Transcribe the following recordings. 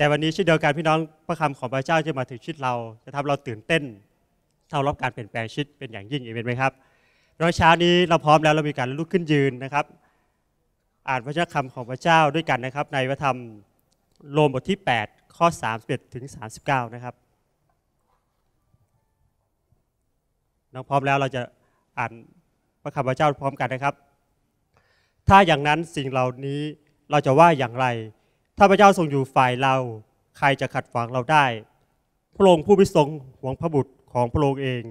แต่วันนี้เช่นเดียวกันพี่น้องพระคำของพระเจ้าจะมาถึงชีวิตเราจะทำเราตื่นเต้น เท่ารับการเปลี่ยนแปลงชีวิตเป็นอย่างยิ่งเอเมนไหมครับเราเช้านี้เราพร้อมแล้วเรามีการลุกขึ้นยืนนะครับ อ่านพระเจ้าคำของพระเจ้าด้วยกันนะครับ ในพระธรรมโรมบทที่ 8 ข้อ 31 ถึง 39 นะครับ น้องพร้อมแล้วเราจะอ่านพระคำพระเจ้าพร้อมกันนะครับ ถ้าอย่างนั้นสิ่งเหล่านี้เราจะว่าอย่างไรถ้าพระเจ้าทรงอยู่ฝ่ายเราใครจะขัดขวางเราได้พระองค์ผู้พิทรงหวงพระบุตรของพระองค์เอง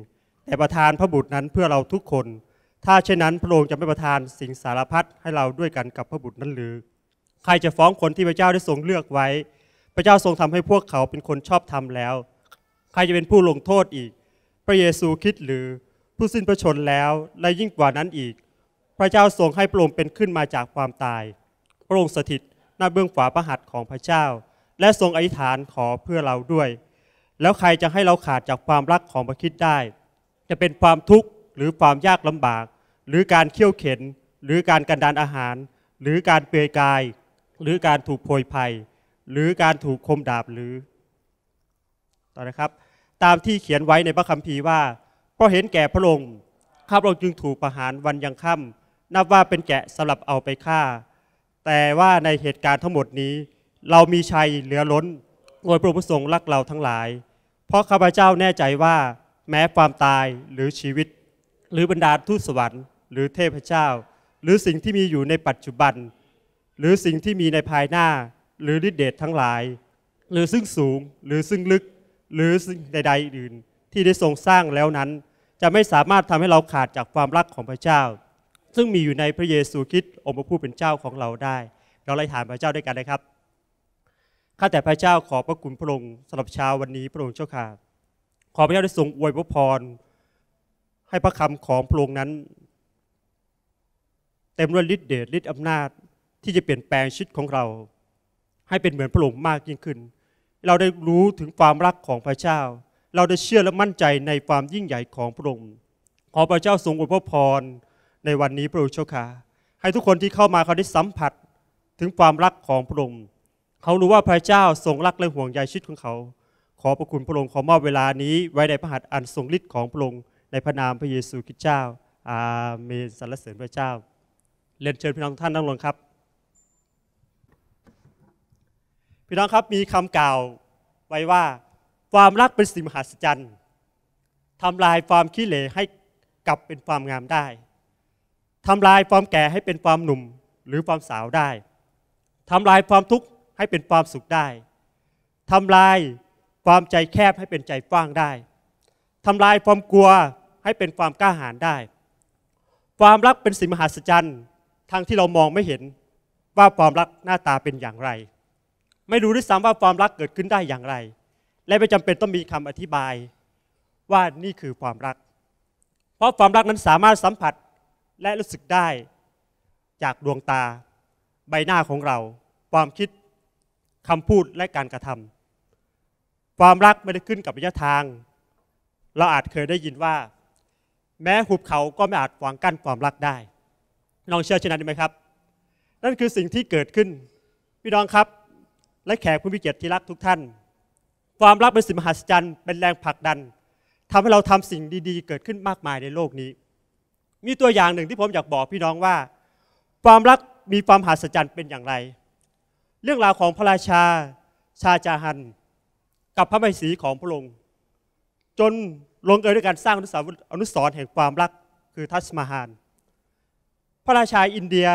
แต่ประทานพระบุตรนั้นเพื่อเราทุกคน ถ้าเช่นนั้นพระองค์จะไม่ประทานสิ่งสารพัดให้เราด้วยกันกับพระบุตรนั้นหรือ ใครจะฟ้องคนที่พระเจ้าได้ทรงเลือกไว้ พระเจ้าทรงทำให้พวกเขาเป็นคนชอบธรรมแล้ว ใครจะเป็นผู้ลงโทษอีก พระเยซูคิดหรือผู้สิ้นพระชนแล้วและยิ่งกว่านั้นอีก พระเจ้าทรงให้พระองค์เป็นขึ้นมาจากความตายพระองค์สถิตหน้าเบื้องขวาพระหัตถ์ของพระเจ้า และทรงอธิษฐานขอเพื่อเราด้วย แล้วใครจะให้เราขาดจากความรักของพระคิดได้ จะเป็นความทุกข์หรือความยากลำบาก หรือการเคี่ยวเข็นหรือการกันดานอาหาร หรือการเปลือยกาย หรือการถูกโพยภัย หรือการถูกคมดาบหรือ ต่อนะครับ ตามที่เขียนไว้ในพระคัมภีร์ว่าเพราะเห็นแก่พระองค์ข้าพระองค์จึงถูกประหารวันยังค่ำนับว่าเป็นแกะสลหรับเอาไปฆ่าแต่ว่าในเหตุการณ์ทั้งหมดนี้เรามีชัยเหลือล้น โดยพระประสงค์รักเราทั้งหลาย เพราะข้าพเจ้าแน่ใจว่า แม้ความตายหรือชีวิต หรือบรรดาทูตสวรรค์หรือเทพเจ้า หรือสิ่งที่มีอยู่ในปัจจุบัน หรือสิ่งที่มีในภายหน้าหรือฤทธิเดชทั้งหลาย หรือซึ่งสูงหรือซึ่งลึกหรือสิ่งใดๆอื่นที่ได้ทรงสร้างแล้วนั้น จะไม่สามารถทำให้เราขาดจากความรักของพระเจ้าซึ่งมีอยู่ในพระเยซูคริสต์องค์พระผู้เป็นเจ้าของเราได้ เราไล่ถามพระเจ้าด้วยกันนะครับ ข้าแต่พระเจ้าขอพระคุณพระองค์สำหรับเช้าวันนี้พระองค์เจ้าค่ะขอพระเจ้าได้ทรงอวยพระพรให้พระคำของพระองค์นั้น เต็มด้วยฤทธิเดชฤทธิอำนาจ ที่จะเปลี่ยนแปลงชีวิตของเรา ให้เป็นเหมือนพระองค์มากยิ่งขึ้น เราได้รู้ถึงความรักของพระเจ้า เราได้เชื่อและมั่นใจในความยิ่งใหญ่ของพระองค์ขอพระเจ้าทรงอวยพระพรในวันนี้พระองค์เจ้าค่ะให้ทุกคนที่เข้ามาเขาได้สัมผัสถึงความรักของพระองค์เขารู้ว่าพระเจ้าทรงรักและห่วงใยชีวิตของเขา ขอพระคุณพระองค์ขอมอบเวลานี้ไว้ในพระหัตถ์อันทรงฤทธิ์ของพระองค์ในพระนามพระเยซูคริสต์เจ้า อาเมนสรรเสริญพระเจ้าเรียนเชิญพี่น้องท่านนั่งลงครับพี่น้องครับมีคำกล่าวไว้ว่าความรักเป็นสิ่งมหัศจรรย์ทำลายความขี้เหร่ให้กลับเป็นความงามได้ทำลายความแก่ให้เป็นความหนุ่มหรือความสาวได้ ทำลายความทุกข์ให้เป็นความสุขได้ ทำลายความใจแคบให้เป็นใจกว้างได้ ทำลายความกลัวให้เป็นความกล้าหาญได้ ความรักเป็นสิ่งมหัศจรรย์ ทางที่เรามองไม่เห็นว่าความรักหน้าตาเป็นอย่างไร ไม่รู้ด้วยซ้ำว่าความรักเกิดขึ้นได้อย่างไร และไม่จำเป็นต้องมีคำอธิบาย ว่านี่คือความรัก เพราะความรักนั้นสามารถสัมผัสและรู้สึกได้จากดวงตาใบหน้าของเรา ความคิดคำพูดและการกระทำความรักไม่ได้ขึ้นกับระยะทาง เราอาจเคยได้ยินว่า แม้หุบเขาก็ไม่อาจขวางกั้นความรักได้น้องเชื่อเช่นนั้นไหมครับ นั่นคือสิ่งที่เกิดขึ้นพี่น้องครับ และแขกผู้มีเกียรติที่รักทุกท่าน ความรักเป็นสิ่ง มหัศจรรย์เป็นแรงผลักดัน ทำให้เราทำสิ่งดีๆ เกิดขึ้นมากมายในโลกนี้มีตัวอย่างหนึ่งที่ผมอยากบอกพี่น้องว่า ความรักมีความหาสัจจรร์เป็นอย่างไร เรื่องราวของพระราชาชาจาหันกับพระมเหสีของพระองค์จนลงเอยด้วยการสร้างอนุสาวอนุสรณ์แห่งความรักคือทัชมาฮานพระราชาอินเดีย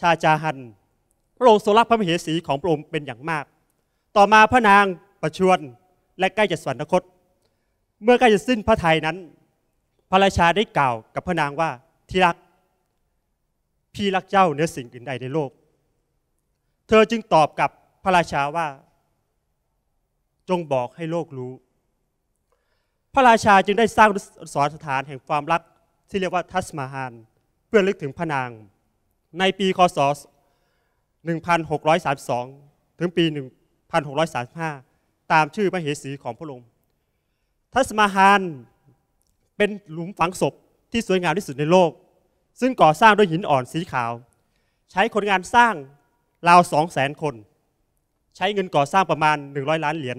ชาจาหันพระองค์ทรงรักพระมเหสีของพระองค์เป็นอย่างมาก ต่อมาพระนางประชวรและใกล้จะสวรรคต เมื่อใกล้จะสิ้นพระทัยนั้นพระราชาได้กล่าวกับพระนางว่าที่รักพี่รักเจ้าเหนือสิ่งอื่นใดในโลก เธอจึงตอบกับพระราชาว่าจงบอกให้โลกรู้ พระราชาจึงได้สร้างสอนสถานแห่งความรัก ที่เรียกว่าทัสมาฮานเพื่อลึกถึงพระนางในปีคศ 1632 ถึงปี 1635 ตามชื่อพระเหสี ของพระองค์ทัสมาฮานเป็นหลุมฝังศพที่สวยงามที่สุดในโลก ซึ่งก่อสร้างด้วยหินอ่อนสีขาว ใช้คนงานสร้างราวสองแสนคน ใช้เงินก่อสร้างประมาณ 100 ล้านเหรียญ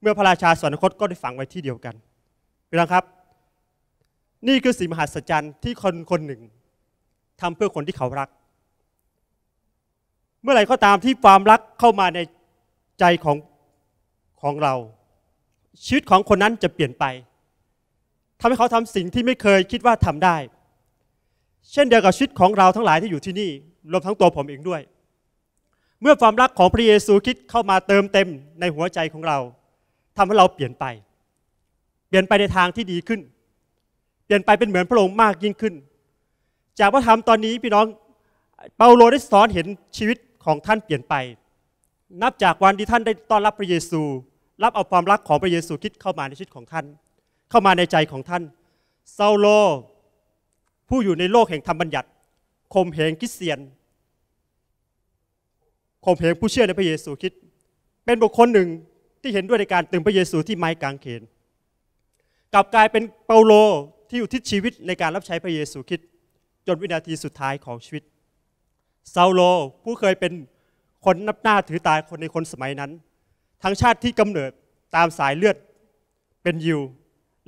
เมื่อพระราชาสวรรคตก็ได้ฝังไว้ที่เดียวกันพี่น้องครับ นี่คือสิ่งมหัศจรรย์ที่คนคนหนึ่ง ทำเพื่อคนที่เขารัก เมื่อไหร่ก็ตามที่ความรักเข้ามาในใจของของเราชีวิตของคนนั้นจะเปลี่ยนไปทำให้เขาทำสิ่งที่ไม่เคยคิดว่าทำได้ เช่นเดียวกับชีวิตของเราทั้งหลายที่อยู่ที่นี่รวมทั้งตัวผมเองด้วย เมื่อความรักของพระเยซูคิดเข้ามาเติมเต็มในหัวใจของเรา ทำให้เราเปลี่ยนไป เปลี่ยนไปในทางที่ดีขึ้น เปลี่ยนไปเป็นเหมือนพระองค์มากยิ่งขึ้น จากพระธรรมตอนนี้พี่น้องเปาโลได้สอนเห็นชีวิตของท่านเปลี่ยนไป นับจากวันที่ท่านได้ต้อนรับพระเยซู รับเอาความรักของพระเยซูคิดเข้ามาในชีวิตของท่านเข้ามาในใจของท่านเซาโล ผู้อยู่ในโลกแห่งธรรมบัญญัติข่มเหงคริสเตียนข่มเหงผู้เชื่อในพระเยซูคริสต์เป็นบุคคลหนึ่งที่เห็นด้วยในการตึงพระเยซูที่ไม้กางเขน กลับกลายเป็นเปาโลที่อยู่ทิศชีวิตในการรับใช้พระเยซูคริสต์จนวินาทีสุดท้ายของชีวิตเซาโลผู้เคยเป็นคนนับหน้าถือตาคนในคนสมัยนั้น ทั้งชาติที่กำเนิดตามสายเลือดเป็นยิว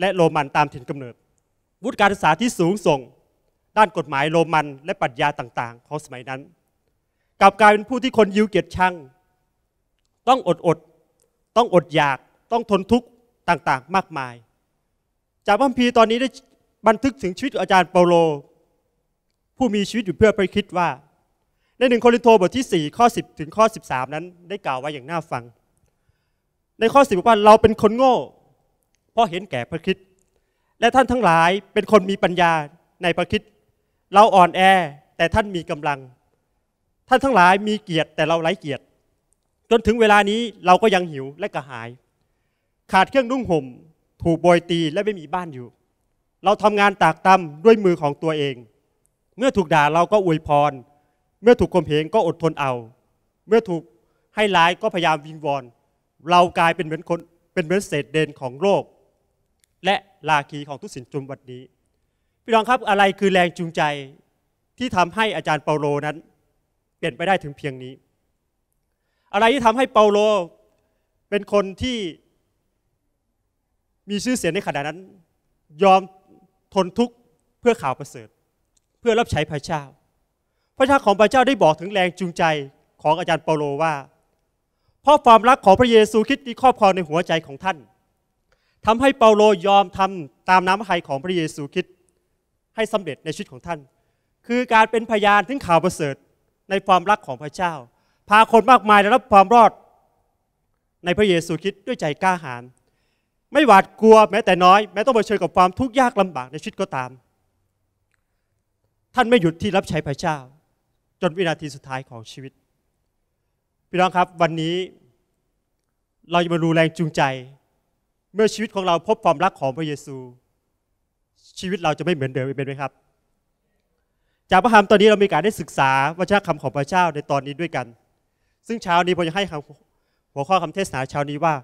และโรมันตามถิ่นกำเนิด วุฒิการศึกษาที่สูงส่ง ด้านกฎหมายโรมันและปรัชญาต่างๆของสมัยนั้น กลับกลายเป็นผู้ที่คนยิวเกียดชัง ต้องอดอด ต้องอดอยาก ต้องทนทุกข์ต่างๆ มากมาย จากพัมพีตอนนี้ได้บันทึกถึงชีวิตอาจารย์เปาโล ผู้มีชีวิตอยู่เพื่อไปคิดว่า ในหนึ่งโครินโตบทที่4ข้อ10ถึงข้อ13นั้นได้กล่าวไว้อย่างน่าฟัง ในข้อ10บอกว่าเราเป็นคนโง่เพราะเห็นแก่พระคิดและท่านทั้งหลายเป็นคนมีปัญญาในพระคิดเราอ่อนแอแต่ท่านมีกำลัง ท่านทั้งหลายมีเกียรติแต่เราไร้เกียรติ จนถึงเวลานี้เราก็ยังหิวและกระหาย ขาดเครื่องนุ่งห่ม ถูกบอยตีและไม่มีบ้านอยู่ เราทำงานตากตำด้วยมือของตัวเอง เมื่อถูกด่าเราก็อวยพร เมื่อถูกคมเพงก็อดทนเอา เมื่อถูกให้ร้ายก็พยายามวิงวอน เรากลายเป็นเหมือนคนเป็นเหมือนเศษเดนของโลกและลาคีของทุสินจุมวันนี้พี่น้องครับอะไรคือแรงจูงใจที่ทำให้อาจารย์เปาโลนั้น เปลี่ยนไปได้ถึงเพียงนี้ อะไรที่ทำให้เปาโลเป็นคนที่ มีชื่อเสียงในขณะนั้น ยอมทนทุกข์เพื่อข่าวประเสริฐ เพื่อรับใช้พระเจ้า พระเจ้าของพระเจ้าได้บอกถึงแรงจูงใจของอาจารย์เปาโลว่าเพราะความรักของพระเยซูคริสต์ที่ครอบครองในหัวใจของท่านทำให้เปาโลยอมทำตามน้ำพระทัยของพระเยซูคริสต์ให้สำเร็จในชีวิตของท่าน คือการเป็นพยานถึงข่าวประเสริฐ ในความรักของพระเจ้า พาคนมากมายได้รับความรอดในพระเยซูคริสต์ด้วยใจกล้าหาญไม่หวาดกลัวแม้แต่น้อย แม้ต้องเผชิญกับความทุกข์ยากลำบากในชีวิตก็ตาม ท่านไม่หยุดที่รับใช้พระเจ้า จนวินาทีสุดท้ายของชีวิต พี่น้องครับวันนี้เราจะมาดูแรงจูงใจเมื่อชีวิตของเราพบความรักของพระเยซู ชีวิตเราจะไม่เหมือนเดิมเป็นไหมครับ จากพระธรรมตอนนี้เรามีการได้ศึกษาพระชาคำของพระเจ้าในตอนนี้ด้วยกัน ซึ่งเช้านี้ผมจะให้ หัวข้อคำเทศนาเช้านี้ว่า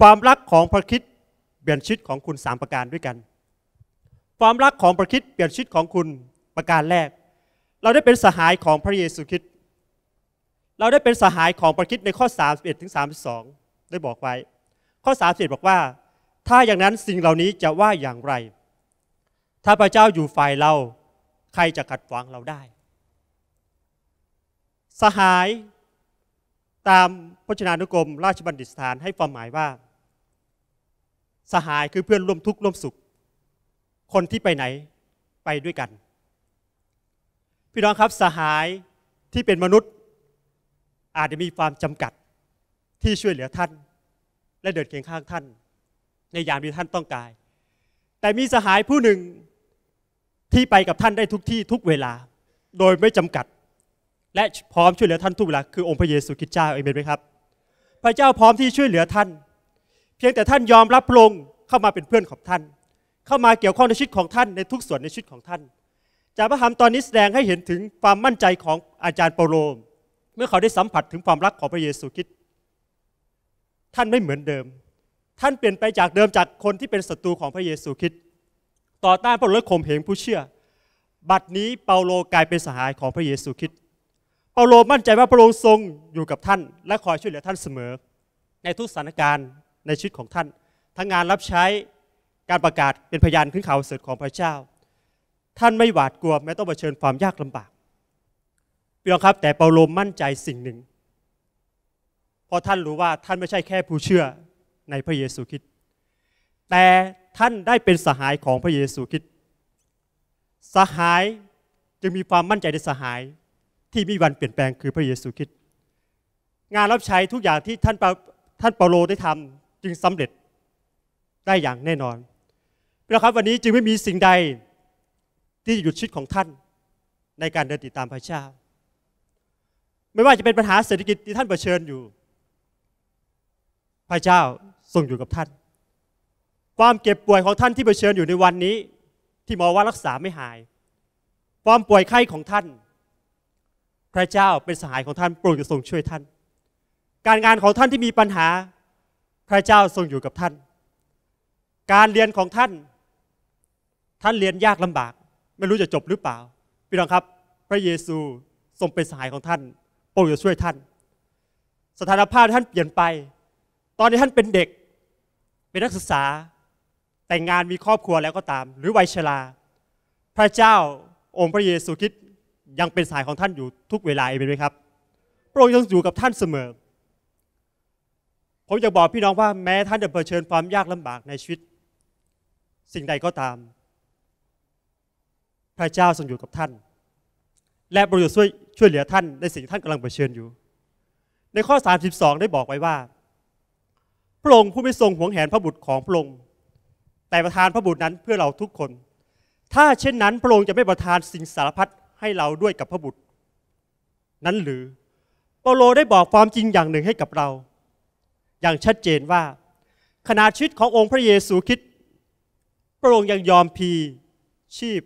ความรักของพระคิดเปลี่ยนชีวิตของคุณ 3 ประการด้วยกัน ความรักของพระคิดเปลี่ยนชีวิตของคุณประการแรก เราได้เป็นสหายของพระเยซู คริสต์เราได้เป็นสหายของพระคิดในข้อ 3 1ถึงสาได้บอกไว้ ข้อ3าบอกว่าถ้าอย่างนั้นสิ่งเหล่านี้จะว่าอย่างไร ถ้าพระเจ้าอยู่ฝ่ายเรา ใครจะขัดขวางเราได้ สหายตามพจนานุกรม ราชบัณฑิตสถานให้ความหมายว่า สหายคือเพื่อนร่วมทุกข์ร่วมสุข คนที่ไปไหนไปด้วยกัน พี่น้องครับสหายที่เป็นมนุษย์อาจจะมีความจำกัดที่ช่วยเหลือท่านและเดินเคียงข้างท่านในยามที่ท่านต้องการ แต่มีสหายผู้หนึ่งที่ไปกับท่านได้ทุกที่ ทุกเวลาโดยไม่จำกัด และพร้อมช่วยเหลือท่านทุกเวลาคือองค์พระเยซูคริสต์เจ้าเองเป็นไหมครับ พระเจ้าพร้อมที่ช่วยเหลือท่าน เพียงแต่ท่านยอมรับพระองค์เข้ามาเป็นเพื่อนของท่าน เข้ามาเกี่ยวข้องในชีวิตของท่านในทุกส่วนในชีวิตของท่าน จากพระธรรมตอนนี้แสดงให้เห็นถึงความมั่นใจของอาจารย์เปโโลเมื่อเขาได้สัมผัสถึงความรักของพระเยซูคริสต์ท่านไม่เหมือนเดิมท่านเปลี่ยนไปจากเดิมจากคนที่เป็นศัตรูของพระเยซูคริสต์ต่อต้านพระฤทธิ์ข่มเหงผู้เชื่อ บัดนี้เปาโลกลายเป็นสหายของพระเยซูคริสต์เปาโลมั่นใจว่าพระองค์ทรงอยู่กับท่านและคอยช่วยเหลือท่านเสมอในทุกสถานการณ์ในชีวิตของท่าน ทั้งงานรับใช้การประกาศเป็นพยานขึ้นข่าวเสด็จของพระเจ้า ท่านไม่หวาดกลัวแม้ต้องเผชิญความยากลำบากเพียงครับแต่เปาโลมั่นใจสิ่งหนึ่งพอท่านรู้ว่าท่านไม่ใช่แค่ผู้เชื่อในพระเยซูคริสต์ แต่ท่านได้เป็นสหายของพระเยซูคริสต์สหายจึงมีความมั่นใจในสหาย ที่มีวันเปลี่ยนแปลงคือพระเยซูคริสต์ งานรับใช้ทุกอย่างที่ท่านท่านเปาโลได้ทำจึงสำเร็จได้อย่างแน่นอนพนะครับวันนี้จึงไม่มีสิ่งใด ที่จะหยุดชิดของท่านในการเดินติดตามพระเจ้า ไม่ว่าจะเป็นปัญหาเศรษฐกิจที่ท่านเผชิญอยู่ พระเจ้าทรงอยู่กับท่าน ความเจ็บป่วยของท่านที่เผชิญอยู่ในวันนี้ที่หมอว่ารักษาไม่หาย ความป่วยไข้ของท่าน พระเจ้าเป็นสหายของท่านโปรดจะทรงช่วยท่าน การงานของท่านที่มีปัญหา พระเจ้าทรงอยู่กับท่าน การเรียนของท่าน ท่านเรียนยากลำบาก ไม่รู้จะจบหรือเปล่า พี่น้องครับพระเยซูทรงเป็นสหายของท่าน โปรดจะช่วยท่าน สถานภาพท่านเปลี่ยนไปตอนที่ ท่านเป็นเด็ก เป็นนักศึกษาแต่งงานมีครอบครัวแล้วก็ตาม หรือวัยชราพระเจ้าองค์พระเยซูคริสต์ยังเป็นสายของท่านอยู่ทุกเวลาเองไหมครับพระองค์ยังอยู่กับท่านเสมอ ผมอยากบอกพี่น้องว่าแม้ท่านจะเผชิญความยากลำบากในชีวิต สิ่งใดก็ตาม พระเจ้าทรงอยู่กับท่าน และประโยชน์ช่วยช่วยเหลือท่าน ในสิ่งที่ท่านกำลังเผชิญอยู่ ในข้อ32 ได้บอกไว้ว่าพระองค์ผู้ไม่ทรงหวงแหนพระบุตรของพระองค์แต่ประทานพระบุตรนั้นเพื่อเราทุกคน ถ้าเช่นนั้นพระองค์จะไม่ประทานสิ่งสารพัดให้เราด้วยกับพระบุตร นั้นหรือเปาโลได้บอกความจริงอย่างหนึ่งให้กับเรา อย่างชัดเจนว่าขนาดชีวิตขององค์พระเยซูคริสต์พระองค์ยังยอมพี ชีพ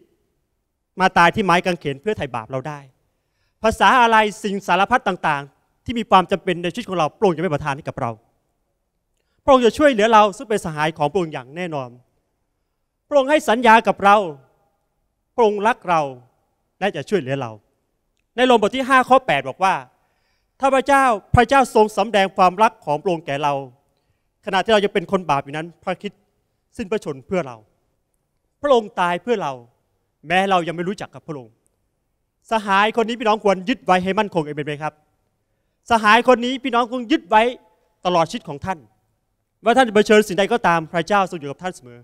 มาตายที่ไม้กางเขนเพื่อไถ่บาปเราได้ ภาษาอะไรสิ่งสารพัดต่างๆ ที่มีความจำเป็นในชีวิตของเราโปร่งจะไม่ประทานให้กับเราพระองค์จะช่วยเหลือเราซึ่งเป็นสหายของพระองค์อย่างแน่นอน พระองค์ให้สัญญากับเรา พระองค์รักเราและจะช่วยเหลือเรา ในลมบทที่5ข้อ8บอกว่าถ้าพระเจ้าพระเจ้าทรงสำแดงความรักของพระองค์แก่เรา ขณะที่เราจะเป็นคนบาปอยู่นั้น พระคิดสิ้นพระชนเพื่อเรา พระองค์ตายเพื่อเรา แม้เรายังไม่รู้จักกับพระองค์สหายคนนี้พี่น้องควรยึดไว้ให้มั่นคงเองเป็นไหมครับ สหายคนนี้พี่น้องควรยึดไว้ตลอดชีวิตของท่านว่าท่านจะเผชิญสิ่งใดก็ตาม พระเจ้าทรงอยู่กับท่านเสมอ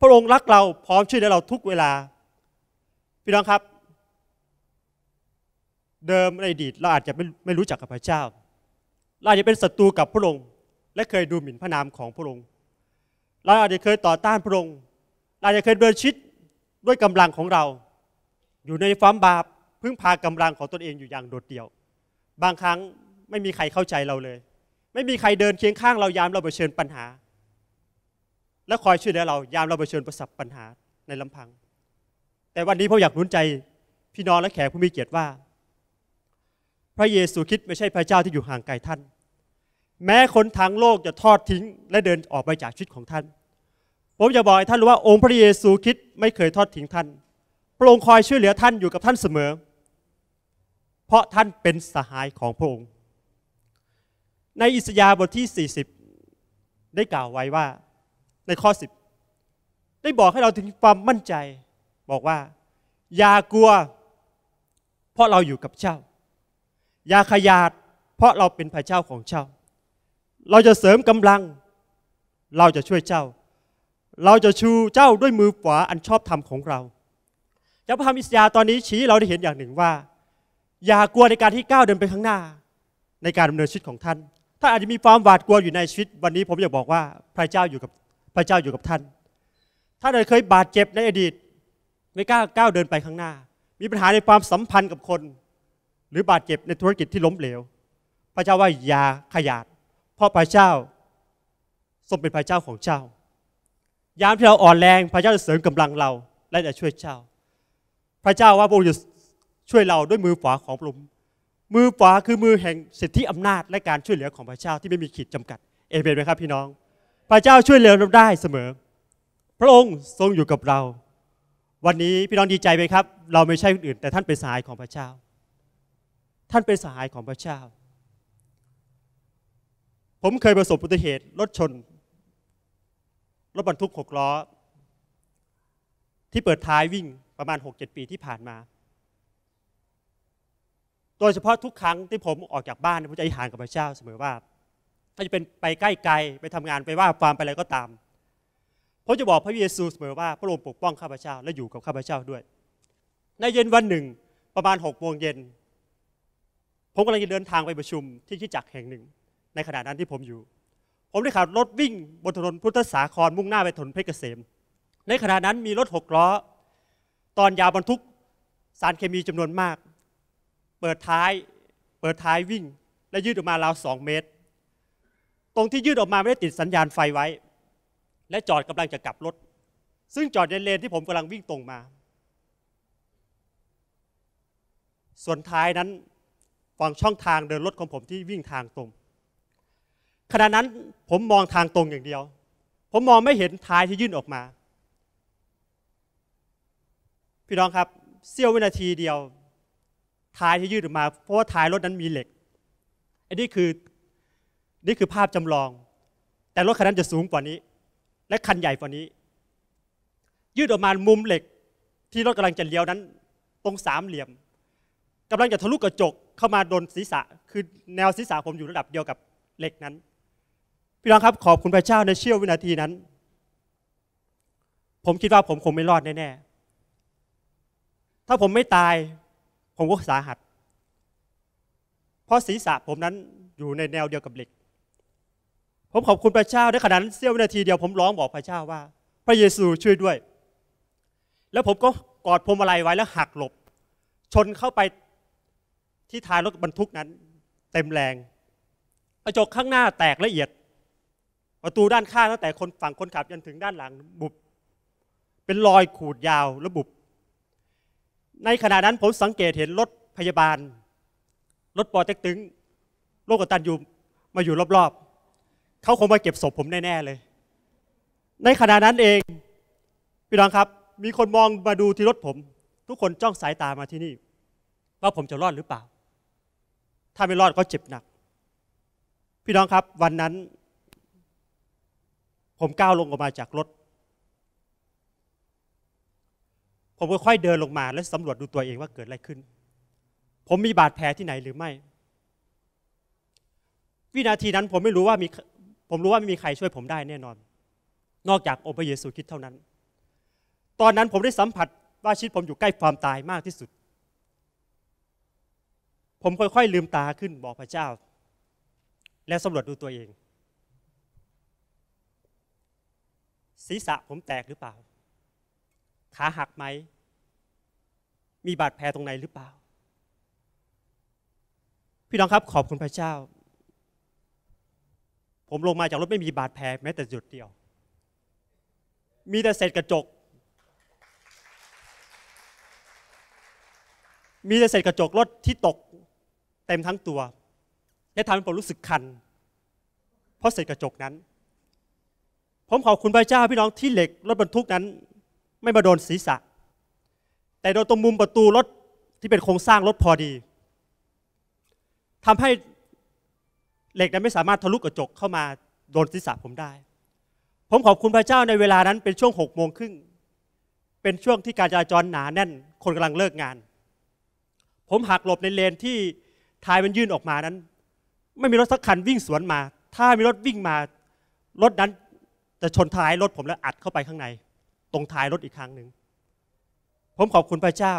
พระองค์รักเราพร้อมช่วยเหลือเราทุกเวลา พี่น้องครับ เดิมในอดีต เราอาจจะไม่ไม่รู้จักกับพระเจ้า เราอาจจะเป็นศัตรูกับพระองค์ และเคยดูหมิ่นพระนามของพระองค์ เราอาจจะเคยต่อต้านพระองค์ เราอาจจะเคยเดินชิดด้วยกำลังของเรา อยู่ในความบาป พึ่งพากำลังของตนเองอยู่อย่างโดดเดี่ยว บางครั้งไม่มีใครเข้าใจเราเลยไม่มีใครเดินเคียงข้างเรายามเราเผชิญปัญหา และคอยช่วยเหลือเรายามเราเผชิญประสบปัญหาในลำพัง แต่วันนี้ผมอยากหนุนใจ พี่น้องและแขกผู้มีเกียรติว่า พระเยซูคริสต์ไม่ใช่พระเจ้าที่อยู่ห่างไกลท่าน แม้คนทั้งโลกจะทอดทิ้งและเดินออกไปจากชีวิตของท่านผมจะบอกให้ท่านรู้ว่าองค์พระเยซูคริสต์ไม่เคยทอดทิ้งท่านพระองค์คอยช่วยเหลือท่านอยู่กับท่านเสมอ เพราะท่านเป็นสหายของพระองค์ในอิสยาบทที่ 40 ได้กล่าวไว้ว่าในข้อ 10 ได้บอกให้เราถึงความมั่นใจบอกว่า อย่ากลัว เพราะเราอยู่กับเจ้า อย่าขยาด เพราะเราเป็นพระเจ้าของเจ้าเราจะเสริมกำลัง เราจะช่วยเจ้า เราจะชูเจ้าด้วยมือขวาอันชอบธรรมของเราจะพระธรรมอิสยาตอนนี้ชี้เราได้เห็นอย่างหนึ่งว่าอย่ากลัวในการที่ก้าวเดินไปข้างหน้า ในการดำเนินชีวิตของท่านท่านอาจจะมีความหวาดกลัวอยู่ในชีวิตวันนี้ผมอยากบอกว่าพระเจ้าอยู่กับพระเจ้าอยู่กับท่านท่านอาจเคยบาดเจ็บในอดีตไม่กล้าก้าวเดินไปข้างหน้า มีปัญหาในความสัมพันธ์กับคน หรือบาดเจ็บในธุรกิจที่ล้มเหลวพระเจ้าว่าอย่าขยาดเพราะพระเจ้าทรงเป็นพระเจ้าของเจ้า ยามที่เราอ่อนแรงพระเจ้าจะเสริมกำลังเรา และจะช่วยเจ้า พระเจ้าว่าพระองค์จะช่วยเราด้วยมือขวาของพระองค์มือขวาคือมือแห่งสิทธิอำนาจและการช่วยเหลือของพระเจ้าที่ไม่มีขีดจำกัด เอเมนไหมครับ พี่น้อง พระเจ้าช่วยเหลือเราได้เสมอ พระองค์ทรงอยู่กับเรา วันนี้พี่น้องดีใจไหมครับ เราไม่ใช่คนอื่น แต่ท่านเป็นสหายของพระเจ้า ท่านเป็นสหายของพระเจ้า ผมเคยประสบอุบัติเหตุรถชนรถบรรทุกหกล้อที่เปิดท้ายวิ่งประมาณ6-7ปีที่ผ่านมาโดยเฉพาะทุกครั้งที่ผมออกจากบ้าน ผมจะอธิษฐานกับพระเจ้าเสมอว่า ถ้าจะเป็นไปใกล้ไกลไปทำงานไปว่าความไปอะไรก็ตาม ผมจะบอกพระเยซูเสมอว่าพระองค์ปกป้องข้าพเจ้า และอยู่กับข้าพเจ้าด้วย ในเย็นวันหนึ่งประมาณหกโมงเย็น ผมกำลังจะเดินทางไปประชุมที่ขี้จักแห่งหนึ่ง ในขณะนั้นที่ผมอยู่ ผมได้ขับรถวิ่งบนถนนพุทธสาครมุ่งหน้าไปถนนเพชรเกษม ในขณะนั้นมีรถหกล้อตอนยาวบรรทุกสารเคมีจำนวนมากเปิดท้าย เปิดท้ายวิ่งและยืดออกมาราวสองเมตร ตรงที่ยืดออกมาไม่ได้ติดสัญญาณไฟไว้ และจอดกำลังจะกลับรถ ซึ่งจอดในเลนที่ผมกำลังวิ่งตรงมา ส่วนท้ายนั้นฝั่งช่องทางเดินรถของผมที่วิ่งทางตรง ขณะนั้นผมมองทางตรงอย่างเดียว ผมมองไม่เห็นท้ายที่ยื่นออกมา พี่น้องครับเสี้ยววินาทีเดียวท้ายที่ยืดออกมาเพราะว่าท้ายรถนั้นมีเหล็กอันนี้คือ นี่คือภาพจำลอง แต่รถคันนั้นจะสูงกว่านี้ และคันใหญ่กว่านี้ ยืดออกมา มุมเหล็กที่รถกำลังจะเลี้ยวนั้นตรงสามเหลี่ยม กำลังจะทะลุกระจกเข้ามาโดนศีรษะ คือแนวศีรษะผมอยู่ระดับเดียวกับเหล็กนั้น พี่น้องครับขอบคุณพระเจ้าในเชี่ยววินาทีนั้น ผมคิดว่าผมคงไม่รอดแน่ๆ ถ้าผมไม่ตายผมก็สาหัส เพราะศีรษะผมนั้นอยู่ในแนวเดียวกับเหล็ก ผมขอบคุณพระเจ้าในขณะนั้นเสี้ยววินาทีเดียวผมร้องบอกพระเจ้าว่า พระเยซูช่วยด้วย แล้วผมก็กอดพวงมาลัยไว้แล้วหักหลบ ชนเข้าไปที่ท้ายรถบรรทุกนั้น เต็มแรงกระจกข้างหน้าแตกละเอียดประตูด้านข้างตั้งแต่คนฝั่งคนขับจนถึงด้านหลังบุบเป็นรอยขูดยาวและบุบในขณะนั้นผมสังเกตเห็นรถพยาบาลรถปอเต็กตึงโลกตันอยู่มาอยู่รอบๆ เขาคงมาเก็บศพผมแน่ๆเลย ในขณะนั้นเอง พี่น้องครับ มีคนมองมาดูที่รถผม ทุกคนจ้องสายตามาที่นี่ ว่าผมจะรอดหรือเปล่า ถ้าไม่รอดก็เจ็บหนัก พี่น้องครับวันนั้น ผมก้าวลงออกมาจากรถผมก็ค่อยเดินลงมาและสำรวจดูตัวเองว่าเกิดอะไรขึ้น ผมมีบาดแผลที่ไหนหรือไม่ วินาทีนั้นผมไม่รู้ว่ามีผมรู้ว่าไม่มีใครช่วยผมได้แน่นอน นอกจากองค์พระเยซูคริสต์เท่านั้น ตอนนั้นผมได้สัมผัสว่าชีวิตผมอยู่ใกล้ความตายมากที่สุด ผมค่อย ๆ ลืมตาขึ้นบอกพระเจ้า และสำรวจดูตัวเอง ศีรษะผมแตกหรือเปล่าขาหักไหม มีบาดแผลตรงไหนหรือเปล่า พี่น้องครับขอบคุณพระเจ้า ผมลงมาจากรถไม่มีบาดแผลแม้แต่จุดเดียว มีแต่เศษกระจก มีแต่เศษกระจกรถที่ตกเต็มทั้งตัว และทำให้ผมรู้สึกคัน เพราะเศษกระจกนั้น ผมขอบคุณพระเจ้า พี่น้องที่เหล็กรถบรรทุกนั้นไม่มาโดนศีรษะแต่โดนตรงมุมประตูรถที่เป็นโครงสร้างรถพอดี ทำให้เหล็กนั้นไม่สามารถทะลุกระจกเข้ามาโดนศีรษะผมได้ ผมขอบคุณพระเจ้าในเวลานั้น เป็นช่วงหกโมงครึ่ง เป็นช่วงที่การจราจรหนาแน่น คนกำลังเลิกงาน ผมหักหลบในเลนที่ท้ายมันยื่นออกมานั้น ไม่มีรถสักคันวิ่งสวนมา ถ้ามีรถวิ่งมา รถนั้นจะชนท้ายรถผมแล้วอัดเข้าไปข้างในตรงท้ายรถอีกครั้งหนึ่ง ผมขอบคุณพระเจ้า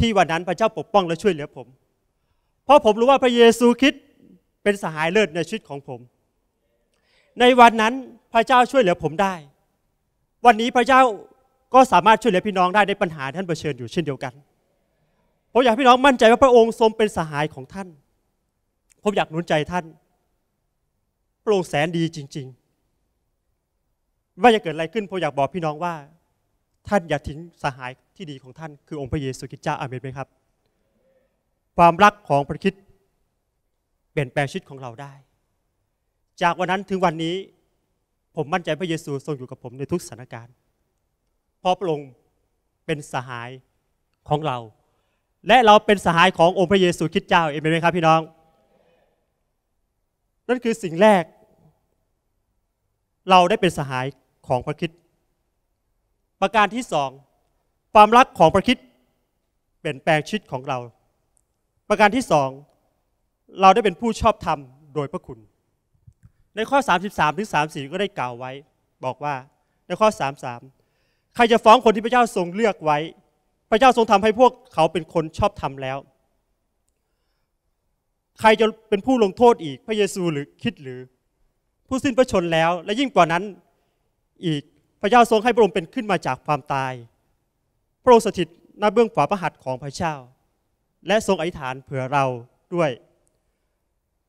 ที่วันนั้นพระเจ้าปกป้องและช่วยเหลือผม เพราะผมรู้ว่าพระเยซูคริสเป็นสหายเลิศในชีวิตของผม ในวันนั้นพระเจ้าช่วยเหลือผมได้ วันนี้พระเจ้าก็สามารถช่วยเหลือพี่น้องได้ ในปัญหาท่านเผชิญอยู่เช่นเดียวกันผมอยากพี่น้องมั่นใจว่าพระองค์ทรงเป็นสหายของท่าน ผมอยากหนุนใจท่านพระองค์แสนดีจริง ๆว่าจะเกิดอะไรขึ้น ผมอยากบอกพี่น้องว่า ท่านอย่าทิ้งสหายที่ดีของท่านคือองค์พระเยซูคริสต์เจ้าอาเมนไหมครับ ความรักของพระคิดเปลี่ยนแปลงชีวิตของเราได้ จากวันนั้นถึงวันนี้ผมมั่นใจพระเยซูทรงอยู่กับผมในทุกสถานการณ์เพราะพระองค์เป็นสหายของเรา และเราเป็นสหายขององค์พระเยซูคริสต์เจ้าเอนไหมครับพี่น้องนั่นคือสิ่งแรก เราได้เป็นสหายของพระคิดประการที่สองความรักของพระคิดเปลี่ยนแปลงชีวิตของเรา ประการที่สองเราได้เป็นผู้ชอบธรรมโดยพระคุณ ในข้อ 33ถึงสาก็ได้กล่าวไว้ บอกว่าในข้อ 33 ใครจะฟ้องคนที่พระเจ้าทรงเลือกไว้ พระเจ้าทรงทำให้พวกเขาเป็นคนชอบธรรมแล้ว ใครจะเป็นผู้ลงโทษอีกพระเยซูหรือคิดหรือ ผู้สิ้นพระชนแล้วและยิ่งกว่านั้นอีกพระเจ้าทรงให้พระองค์เป็นขึ้นมาจากความตายพระองค์สถิตหน้าเบื้องขวาพระหัตถ์ของพระเจ้า และทรงอธิษฐานเผื่อเราด้วย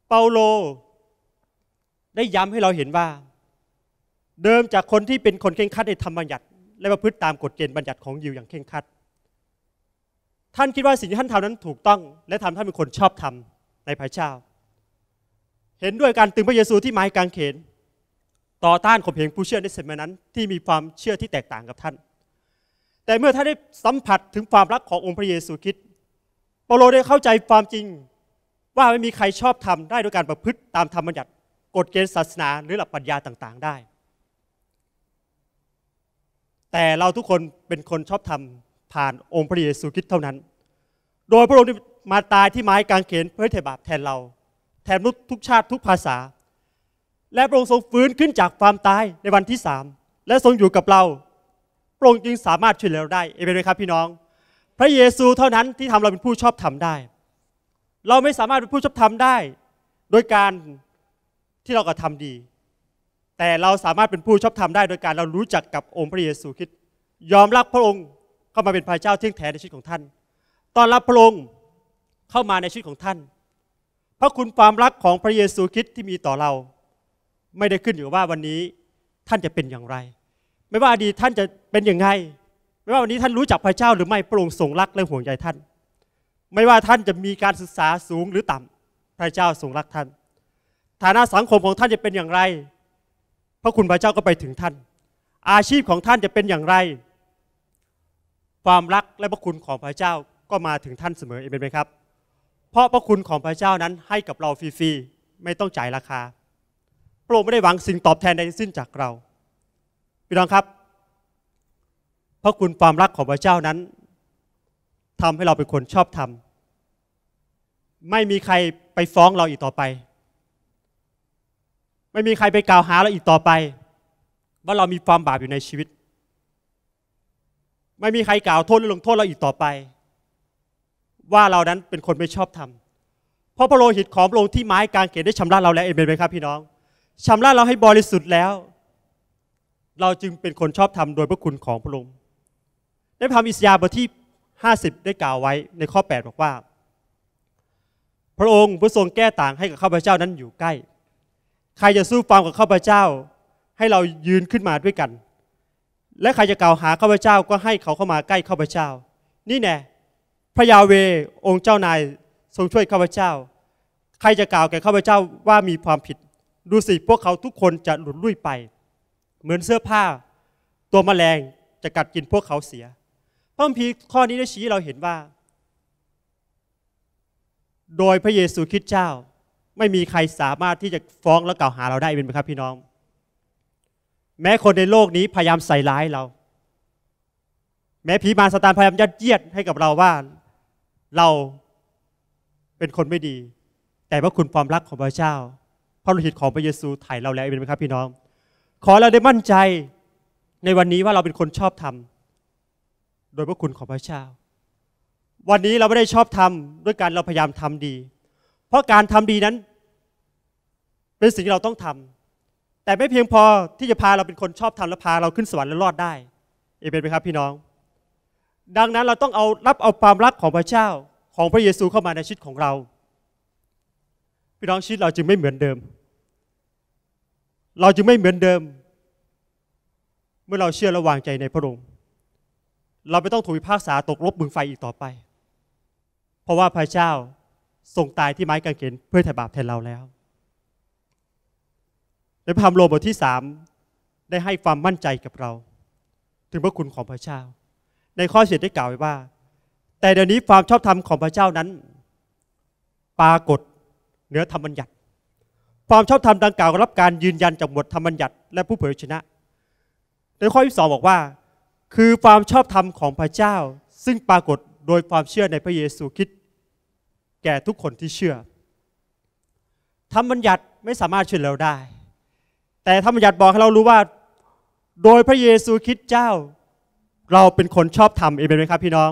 เปาโล ได้ย้ำให้เราเห็นว่า เดิมจากคนที่เป็นคนเข่งคัดในธรรมบัญญัติและประพฤติตามกฎเกณฑ์บัญญัติของยิวอย่างเข่งคัด ท่านคิดว่าสิ่งที่ท่านทำนั้นถูกต้อง และทำท่านเป็นคนชอบทำในพระเจ้า เห็นด้วยการตึงพระเยซูที่ไม้กางเขนต่อต้านข่มเหงผู้เชื่อในสมัยนั้นที่มีความเชื่อที่แตกต่างกับท่าน แต่เมื่อท่านได้สัมผัสถึงความรักขององค์พระเยซูคริสต์เปาโลได้เข้าใจความจริงว่าไม่มีใครชอบทำได้โดยการประพฤติตามธรรมบัญญัติ กฎเกณฑ์ศาสนาหรือหลักปรัชญาต่างๆ ได้ แต่เราทุกคนเป็นคนชอบทำผ่านองค์พระเยซูคริสต์เท่านั้น โดยพระองค์มาตายที่ไม้กางเขนเพื่อเทบาปแทนเรา แทนมนุษย์ทุกชาติทุกภาษาและพระองค์ทรงฟื้นขึ้นจากความตายในวันที่สาม และทรงอยู่กับเรา พระองค์จึงสามารถช่วยเหลือราได้เอเมนไหมครับพี่น้อง พระเยซูเท่านั้นที่ทำเราเป็นผู้ชอบธรรมได้ เราไม่สามารถเป็นผู้ชอบธรรมได้ โดยการที่เรากระทาดี แต่เราสามารถเป็นผู้ชอบธรรมได้ โดยการเรารู้จักกับองค์พระเยซูคริสต์ ยอมรับพระองค์เข้ามาเป็นพระเจ้าเที่ยงแท้ในชีวิตของท่าน ตอนรับพระองค์เข้ามาในชีวิตของท่านพระคุณความรักของพระเยซูคริสต์ที่มีต่อเราไม่ได้ขึ้นอยู่ว่าวันนี้ท่านจะเป็นอย่างไร ไม่ว่าอดีตท่านจะเป็นอย่างไรไม่ว่าวันนี้ท่านรู้จักพระเจ้าหรือไม่โปร่งทรงรักและห่วงใยท่าน ไม่ว่าท่านจะมีการศึกษาสูงหรือต่ำพระเจ้าทรงรักท่าน ฐานะสังคมของท่านจะเป็นอย่างไรพระคุณพระเจ้าก็ไปถึงท่าน อาชีพของท่านจะเป็นอย่างไร ความรักและพระคุณของพระเจ้าก็มาถึงท่านเสมอเองเป็นไหมครับ เพราะพระคุณของพระเจ้านั้นให้กับเราฟรีๆไม่ต้องจ่ายราคาพระองค์ไม่ได้หวังสิ่งตอบแทนใดสิ้นจากเรา พี่น้องครับ เพราะคุณความรักของพระเจ้านั้น ทำให้เราเป็นคนชอบทำไม่มีใครไปฟ้องเราอีกต่อไป ไม่มีใครไปกล่าวหาเราอีกต่อไป ว่าเรามีความบาปอยู่ในชีวิต ไม่มีใครกล่าวโทษหรือลงโทษเราอีกต่อไป ว่าเรานั้นเป็นคนไม่ชอบทำเพราะพระโลหิตของพระองค์ที่ไม้กางเขนได้ชำระเราแล้วเองเป็นไหมครับพี่น้องชำระเราให้บริสุทธิ์แล้ว เราจึงเป็นคนชอบธรรมโดยพระคุณของพระองค์ในพระธรรมอิสยาห์บทที่ 50 ได้กล่าวไว้ในข้อ 8 บอกว่าพระองค์ผู้ทรงแก้ต่างให้กับข้าพเจ้านั้นอยู่ใกล้ ใครจะสู้ฟังกับข้าพเจ้าให้เรายืนขึ้นมาด้วยกัน และใครจะกล่าวหาข้าพเจ้าก็ให้เขาเข้ามาใกล้ข้าพเจ้า นี่แน่พระยาเวองค์เจ้านายทรงช่วยข้าพเจ้า ใครจะกล่าวแก่ข้าพเจ้าว่ามีความผิดดูสิพวกเขาทุกคนจะหลุดลุ่ยไป เหมือนเสื้อผ้า ตัวมแมลงจะกัดกินพวกเขาเสียพระคัมภีร์ข้อนี้ได้ชี้เราเห็นว่า โดยพระเยซูคริสต์เจ้า ไม่มีใครสามารถที่จะฟ้องและกล่าวหาเราได้เป็นไหมครับพี่น้อง แม้คนในโลกนี้พยายามใส่ร้ายเรา แม้ผีมารสตานพยายามยัดเยียดให้กับเราว่า เราเป็นคนไม่ดี แต่ว่าคุณความรักของพระเจ้าพระโลหิตของพระเยซูไถ่เราแล้วเป็นไหมครับพี่น้อง ขอเราได้มั่นใจในวันนี้ว่าเราเป็นคนชอบทำโดยพระคุณของพระเจ้าวันนี้เราไม่ได้ชอบทำด้วยการเราพยายามทำดี เพราะการทำดีนั้น เป็นสิ่งที่เราต้องทำแต่ไม่เพียงพอที่จะพาเราเป็นคนชอบทำและพาเราขึ้นสวรรค์และรอดได้เอเมนไหมครับพี่น้อง ดังนั้นเราต้องเอารับเอาความรักของพระเจ้าของพระเยซูเข้ามาในชีวิตของเราพี่น้องชีวิตเราจึงไม่เหมือนเดิมเราจะไม่เหมือนเดิมเมื่อเราเชื่อและวางใจในพระองค์เราไม่ต้องถูกพิพากษาตกรบมึงไฟอีกต่อไป เพราะว่าพระเจ้าทรงตายที่ไม้กางเขนเพื่อไถ่บาปแทนเราแล้วในพระธรรมโรมบทที่สามได้ให้ความมั่นใจกับเรา ถึงพระคุณของพระเจ้า ในข้อเสียได้กล่าวไว้ว่า แต่เดี๋ยวนี้ความชอบธรรมของพระเจ้านั้น ปรากฏเหนือธรรมบัญญัติความชอบธรรมดังกล่าวรับการยืนยันจากบทธรรมบัญญัติและผู้เผยชนะ ในข้อที่สองบอกว่า คือความชอบธรรมของพระเจ้า ซึ่งปรากฏโดยความเชื่อในพระเยซูคริสต์แก่ทุกคนที่เชื่อ ธรรมบัญญัติไม่สามารถช่วยเราได้ แต่ธรรมบัญญัติบอกให้เรารู้ว่า โดยพระเยซูคริสต์เจ้า เราเป็นคนชอบธรรมเองไหมครับพี่น้อง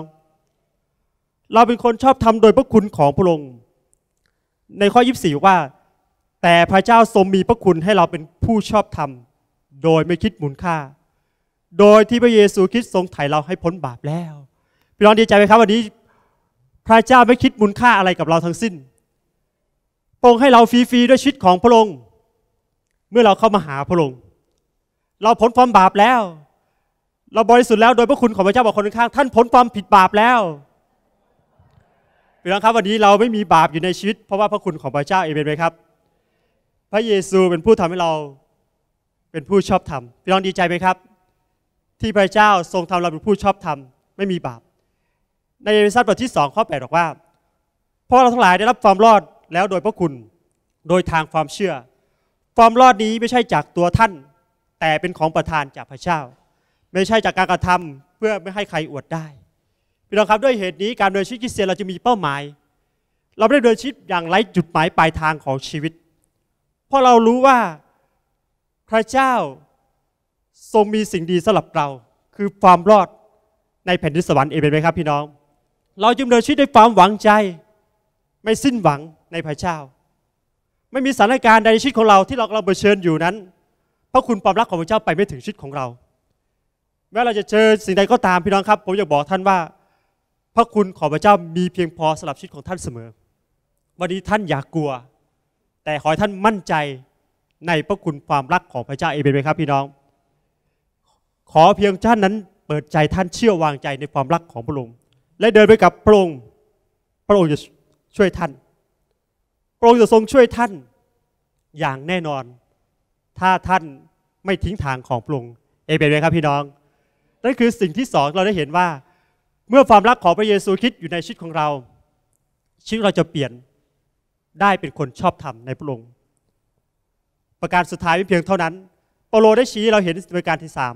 เราเป็นคนชอบธรรมโดยพระคุณของพระองค์ในข้อ 24ว่าแต่พระเจ้าทรงมีพระคุณให้เราเป็นผู้ชอบธรรม โดยไม่คิดมูลค่า โดยที่พระเยซูคริสต์ทรงไถ่เราให้พ้นบาปแล้วพี่น้องดีใจไหมครับวันนี้ พระเจ้าไม่คิดมูลค่าอะไรกับเราทั้งสิ้นปรองให้เราฟรีๆ ด้วยชีวิตของพระองค์ เมื่อเราเข้ามาหาพระองค์เราพ้นความบาปแล้ว เราบริสุทธิ์แล้วโดยพระคุณของพระเจ้าบอกคนข้างท่านพ้นความผิดบาปแล้วพี่น้องครับวันนี้เราไม่มีบาปอยู่ในชีวิตเพราะว่าพระคุณของพระเจ้าเองเป็นไหมครับพระเยซูเป็นผู้ทำให้เราเป็นผู้ชอบธรรมพี่น้องดีใจไหมครับ ที่พระเจ้าทรงทำเราเป็นผู้ชอบธรรมไม่มีบาป ในเอเมซัสบทที่สองข้อแปดบอกว่า เพราะเราทั้งหลายได้รับความรอดแล้วโดยพระคุณโดยทางความเชื่อความรอดนี้ไม่ใช่จากตัวท่าน แต่เป็นของประทานจากพระเจ้า ไม่ใช่จากการกระทำเพื่อไม่ให้ใครอวดได้พี่น้องครับด้วยเหตุนี้การเดินชีวิตคริสเตียนเราจะมีเป้าหมาย เราไม่ได้เดินชีวิตอย่างไร้จุดหมายปลายทางของชีวิตราะเรารู้ว่าพระเจ้า ทรงมีสิ่งดีสำหรับเรา คือความรอดในแผ่นดินสวรรค์เองเป็นไหมครับพี่น้อง เราจึงเดินชีวิตด้วยความหวังใจไม่สิ้นหวังในพระเจ้า ไม่มีสถานการณ์ใดในชีวิตของเราที่เราเราเผชิญอยู่นั้น พราะคุณความรักของพระเจ้าไปไม่ถึงชีวิตของเราแม้เราจะเจอสิ่งใดก็ตามพี่น้องครับ ผมอยากบอกท่านว่า พระคุณของพระเจ้ามีเพียงพอสำหรับชีวิตของท่านเสมอ วันนี้ท่านอย่ากกลัวแต่ขอให้ท่านมั่นใจในพระคุณความรักของพระเจ้าเอเมนไหมครับพี่น้อง ขอเพียงท่านนั้นเปิดใจท่านเชื่อวางใจในความรักของพระองค์และเดินไปกับพระองค์พระองค์จะช่วยท่านพระองค์จะทรงช่วยท่านอย่างแน่นอน ถ้าท่านไม่ทิ้งทางของพระองค์เอเมนไหมครับพี่น้องนั่นคือสิ่งที่สอง เราได้เห็นว่า เมื่อความรักของพระเยซูคริสต์อยู่ในชีวิตของเราชีวิตเราจะเปลี่ยนได้เป็นคนชอบธรรมในพระองค์ประการสุดท้ายไม่เพียงเท่านั้นเปโลได้ชี้เราเห็นประการที่สาม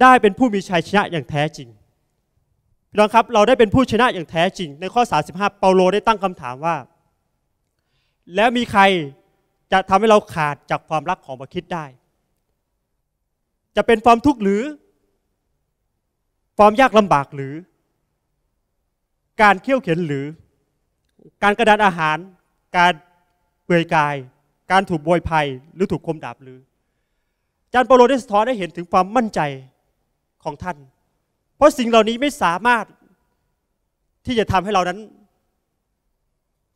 ได้เป็นผู้มีชัยชนะอย่างแท้จริงพี่น้องครับเราได้เป็นผู้ชนะอย่างแท้จริง ในข้อ 35 เปาโล ได้ตั้งคำถามว่า แล้วมีใครจะทำให้เราขาดจากความรักของพระคิดได้ จะเป็นความทุกข์หรือความยากลำบากหรือ การเขี่ยวเข็นหรือการกระดานอาหาร การเปลือยกาย การถูกบวยภัยหรือถูกคมดาบหรือ อาจารย์เปโลได้สะท้อนให้เห็นถึงความมั่นใจของท่าน เพราะสิ่งเหล่านี้ไม่สามารถที่จะทำให้เรานั้น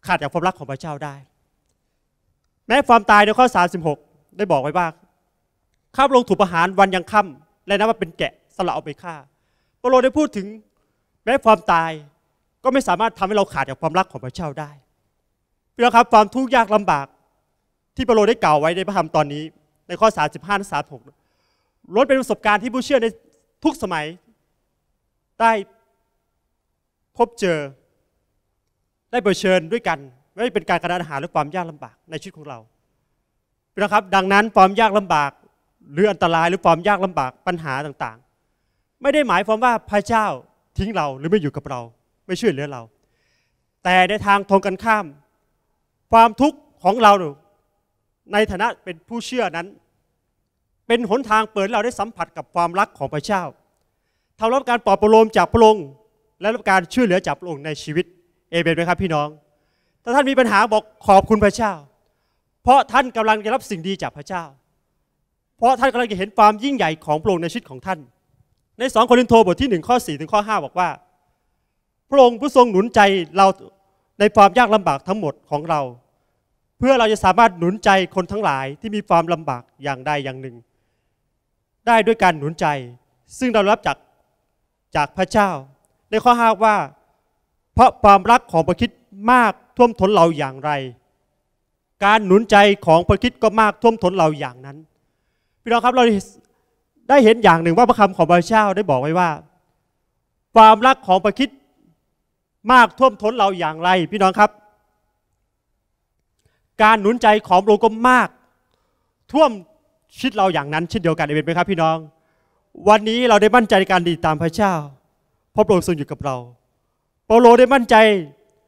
ขาดจากความรักของพระเจ้าได้ แม้ความตายในข้อ 36 ได้บอกไว้ว่า ข้าพลงถูกประหารวันยังค่ำและนับว่าเป็นแกะสละเอาไปฆ่า เปโลได้พูดถึงแม้ความตายก็ไม่สามารถทำให้เราขาดจากความรักของพระเจ้าได้พี่น้องครับ ความทุกข์ยากลำบากที่เปโลได้กล่าวไว้ในพระธรรมตอนนี้ ในข้อ35และิบล้วนเป็นประสบการณ์ที่ผู้เชื่อในทุกสมัยได้พบเจอ ได้เผชิญด้วยกัน ไม่เป็นการกระดานหาหรือความยากลำบากในชีวิตของเรานะครับ ดังนั้นความยากลำบากหรืออันตรายหรือความยากลำบากปัญหาต่าง ๆ ไม่ได้หมายความว่าพระเจ้าทิ้งเราหรือไม่อยู่กับเราไม่ช่วยเหลือเรา แต่ในทางทงกันข้าม ความทุกข์ของเรา ในฐานะเป็นผู้เชื่อนั้น เป็นหนทางเปิดเราได้สัมผัสกับความรักของพระเจ้าทำรับการปลอบประโลมจากพระองค์และรับการช่วยเหลือจากพระองค์ในชีวิต เอเมนไหมครับพี่น้อง ถ้าท่านมีปัญหาบอกขอบคุณพระเจ้า เพราะท่านกำลังจะรับสิ่งดีจากพระเจ้า เพราะท่านกำลังจะเห็นความยิ่งใหญ่ของพระองค์ในชีวิตของท่าน ใน 2 โครินธ์บทที่ 1 ข้อ 4 ถึงข้อ 5 บอกว่าพระองค์ผู้ทรงหนุนใจ เรา ในความยากลำบากทั้งหมดของเรา เพื่อเราจะสามารถหนุนใจคนทั้งหลายที่มีความลำบากอย่างใดอย่างหนึ่ง ได้ด้วยการหนุนใจซึ่งเรารับจากจากพระเจ้า ในข้อห้าว่าเพราะความรักของพระคิดมากท่วมท้นเราอย่างไร การหนุนใจของพระคิดก็มากท่วมท้นเราอย่างนั้นพี่น้องครับเราได้เห็นอย่างหนึ่งว่าพระคำของพระเจ้าได้บอกไว้ว่า ความรักของพระคิดมากท่วมท้นเราอย่างไรพี่น้องครับ การหนุนใจของโลกก็มาก ท่วมชีวิตเราอย่างนั้นเช่นเดียวกันเอเมนไหมครับพี่น้อง วันนี้เราได้มั่นใจในการดีตามพระเจ้าเพราะพระองค์ทรงอยู่กับเราเปาโลได้มั่นใจ